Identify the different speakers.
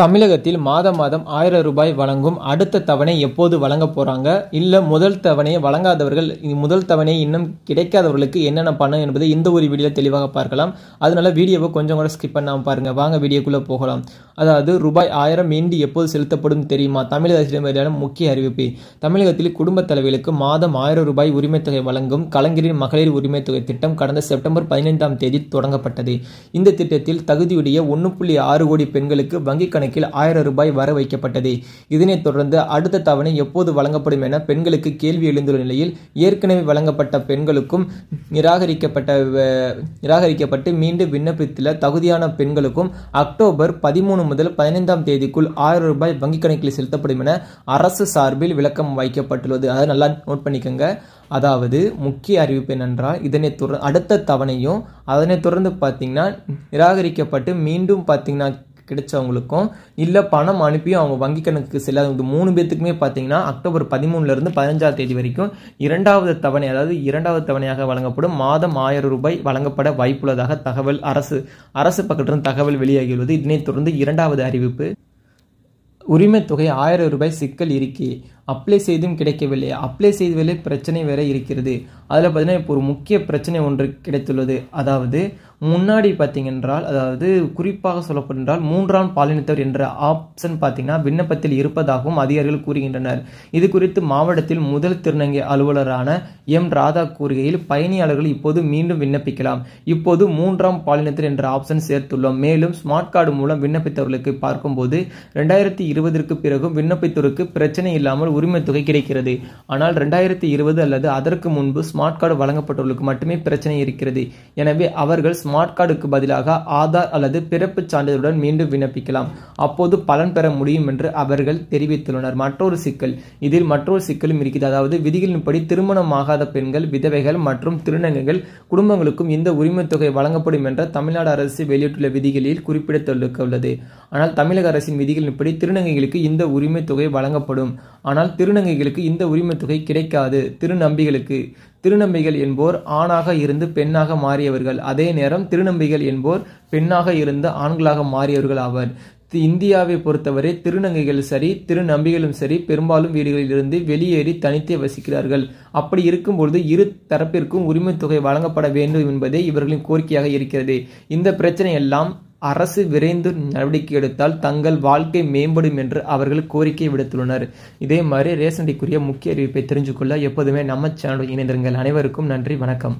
Speaker 1: தமிழகத்தில் மாதம் மாதம் ஆயிரம் ரூபாய் வழங்கும் அடுத்த தவணை எப்போது வழங்க போகிறாங்க இல்லை முதல் தவணையை வழங்காதவர்கள் முதல் தவணை இன்னும் கிடைக்காதவர்களுக்கு என்னென்ன பண்ணும் என்பதை இந்த ஒரு வீடியோ தெளிவாக பார்க்கலாம் அதனால வீடியோவை கொஞ்சம் கூட ஸ்கிப் பண்ணாமல் பாருங்கள் வாங்க வீடியோக்குள்ளே போகலாம் அதாவது ரூபாய் ஆயிரம் மீண்டு எப்போது செலுத்தப்படும் தெரியுமா தமிழக அரசிடம் முக்கிய அறிவிப்பு தமிழகத்தில் குடும்ப தலைவர்களுக்கு மாதம் ஆயிரம் ரூபாய் உரிமைத்தொகை வழங்கும் கலைஞரின் மகளிர் உரிமைத்தொகை திட்டம் கடந்த செப்டம்பர் பதினைந்தாம் தேதி தொடங்கப்பட்டது இந்த திட்டத்தில் தகுதியுடைய ஒன்று புள்ளி ஆறு கோடி பெண்களுக்கு வங்கிக் கணக்கு கணக்கில் ஆயிரம் ரூபாய் வர வைக்கப்பட்டது இதனைத் தொடர்ந்து அடுத்த தவணை எப்போது வழங்கப்படும் என பெண்களுக்கு கேள்வி எழுந்துள்ள நிலையில் ஏற்கனவே வழங்கப்பட்ட பெண்களுக்கும் நிராகரிக்கப்பட்ட நிராகரிக்கப்பட்டு மீண்டும் விண்ணப்பித்துள்ள தகுதியான பெண்களுக்கும் அக்டோபர் பதிமூணு முதல் பதினைந்தாம் தேதிக்குள் ஆயிரம் ரூபாய் வங்கிக் கணக்கில் செலுத்தப்படும் என அரசு சார்பில் விளக்கம் வைக்கப்பட்டுள்ளது அதை நல்லா நோட் பண்ணிக்கோங்க அதாவது முக்கிய அறிவிப்பு என்னென்றால் இதனை தொடர் அடுத்த தவணையும் அதனைத் தொடர்ந்து பார்த்தீங்கன்னா நிராகரிக்கப்பட்டு மீண்டும் பார்த்தீங்கன்னா கிடைச்சவங்களுக்கும் இல்லை பணம் அனுப்பியும் அவங்க வங்கி கணக்கு செல்ல இந்த மூணு பேத்துக்குமே பார்த்தீங்கன்னா அக்டோபர் பதிமூணுலேருந்து பதினஞ்சாம் தேதி வரைக்கும் இரண்டாவது தவணை அதாவது இரண்டாவது தவணையாக வழங்கப்படும் மாதம் ஆயிரம் ரூபாய் வழங்கப்பட வாய்ப்புள்ளதாக தகவல் அரசு அரசு பக்கத்திலிருந்து தகவல் வெளியாகியுள்ளது இதனைத் தொடர்ந்து இரண்டாவது அறிவிப்பு உரிமை தொகை ஆயிரம் ரூபாய் சிக்கல் இருக்கே அப்ளை செய்தும் கிடைக்கவில்லை அப்ளை செய்ததில் பிரச்சனை வேற இருக்கிறது அதில் பார்த்தீங்கன்னா இப்போ ஒரு முக்கிய பிரச்சனை ஒன்று கிடைத்துள்ளது அதாவது முன்னாடி பார்த்தீங்கன்றால் அதாவது குறிப்பாக சொல்லப்படுகின்றால் மூன்றாம் பாலினத்தவர் என்ற ஆப்ஷன் பார்த்தீங்கன்னா விண்ணப்பத்தில் இருப்பதாகவும் அதிகாரிகள் கூறுகின்றனர் இது குறித்து மாவட்டத்தில் முதல் திருநங்கை அலுவலரான எம் ராதா கூறுகையில் பயணியாளர்கள் இப்போது மீண்டும் விண்ணப்பிக்கலாம் இப்போது மூன்றாம் பாலினத்தில் என்ற ஆப்ஷன் சேர்த்துள்ளோம் மேலும் ஸ்மார்ட் கார்டு மூலம் விண்ணப்பித்தவர்களுக்கு பார்க்கும்போது ரெண்டாயிரத்தி இருபதற்கு பிறகும் விண்ணப்பித்தோருக்கு பிரச்சனை இல்லாமல் உரிமை தொகை கிடைக்கிறது ஆனால் ரெண்டாயிரத்தி இருபது அல்லது அதற்கு முன்பு ஸ்மார்ட் கார்டு வழங்கப்பட்டவர்களுக்கு மட்டுமே பிரச்சனை இருக்கிறது எனவே அவர்கள் ஸ்மார்ட் கார்டுக்கு பதிலாக ஆதார் அல்லது பிறப்பு சான்றிதழுடன் மீண்டும் விண்ணப்பிக்கலாம் அப்போது பலன் பெற முடியும் என்று அவர்கள் தெரிவித்துள்ளனர் மற்றொரு சிக்கல் இதில் மற்றொரு சிக்கலும் இருக்கிறது அதாவது விதிகளின்படி திருமணமாகாத பெண்கள் விதவைகள் மற்றும் திருநங்கைகள் குடும்பங்களுக்கும் இந்த உரிமைத்தொகை வழங்கப்படும் என்ற தமிழ்நாடு அரசு வெளியிட்டுள்ள விதிகளில் குறிப்பிடத்தொழுக்க உள்ளது ஆனால் தமிழக அரசின் விதிகளின்படி திருநங்கைகளுக்கு இந்த உரிமை தொகை வழங்கப்படும் ஆனால் திருநங்கைகளுக்கு இந்த உரிமை தொகை கிடைக்காது திருநம்பிகளுக்கு திருநம்பிகள் என்போர் ஆணாக இருந்து பெண்ணாக மாறியவர்கள் அதே நேரம் திருநம்பிகள் என்போர் பெண்ணாக இருந்து ஆண்களாக மாறியவர்கள் ஆவர் இந்தியாவை பொறுத்தவரை திருநங்கைகள் சரி திருநம்பிகளும் சரி பெரும்பாலும் வீடுகளில் இருந்து வெளியேறி தனித்தே வசிக்கிறார்கள் அப்படி பொழுது இரு தரப்பிற்கும் உரிமை தொகை வழங்கப்பட வேண்டும் என்பதே இவர்களின் கோரிக்கையாக இருக்கிறது இந்த பிரச்சனை எல்லாம் அரசு விரைந்து நடவடிக்கை எடுத்தால் தங்கள் வாழ்க்கை மேம்படும் என்று அவர்கள் கோரிக்கை விடுத்துள்ளனர் இதே மாதிரி ரேசண்டிக்குரிய முக்கிய அறிவிப்பை தெரிஞ்சுக்கொள்ள எப்போதுமே நம்ம சேனலுடன் இணைந்திருங்கள் அனைவருக்கும் நன்றி வணக்கம்